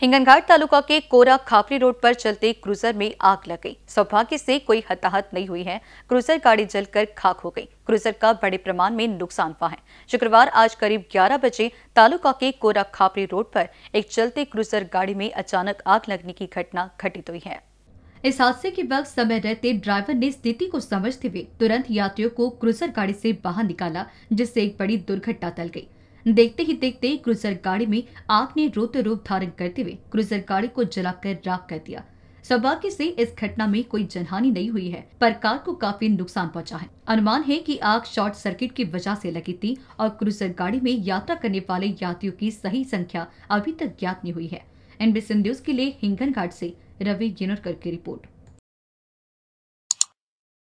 हिंगनघाट तालुका के कोरा खापरी रोड पर चलते क्रूजर में आग लग गई सौभाग्य से कोई हताहत नहीं हुई है क्रूजर गाड़ी जलकर खाक हो गई क्रूजर का बड़े प्रमाण में नुकसान हुआ है शुक्रवार आज करीब 11 बजे तालुका के कोरा खापरी रोड पर एक चलते क्रूजर गाड़ी में अचानक आग लगने की घटना घटित हुई है इस हादसे के वक्त समय रहते ड्राइवर ने स्थिति को समझते हुए तुरंत यात्रियों को क्रूजर गाड़ी से बाहर निकाला जिससे एक बड़ी दुर्घटना टल गई देखते ही देखते क्रूजर गाड़ी में आग ने रोते रूप धारण करते हुए क्रूजर गाड़ी को जलाकर राख कर दिया सौभाग्य से इस घटना में कोई जनहानि नहीं हुई है पर कार को काफी नुकसान पहुंचा है अनुमान है कि आग शॉर्ट सर्किट की वजह से लगी थी और क्रूजर गाड़ी में यात्रा करने वाले यात्रियों की सही संख्या अभी तक ज्ञात नहीं हुई है एनबीसी न्यूज के लिए हिंगन घाट ऐसी रवि जिनोरकर की रिपोर्ट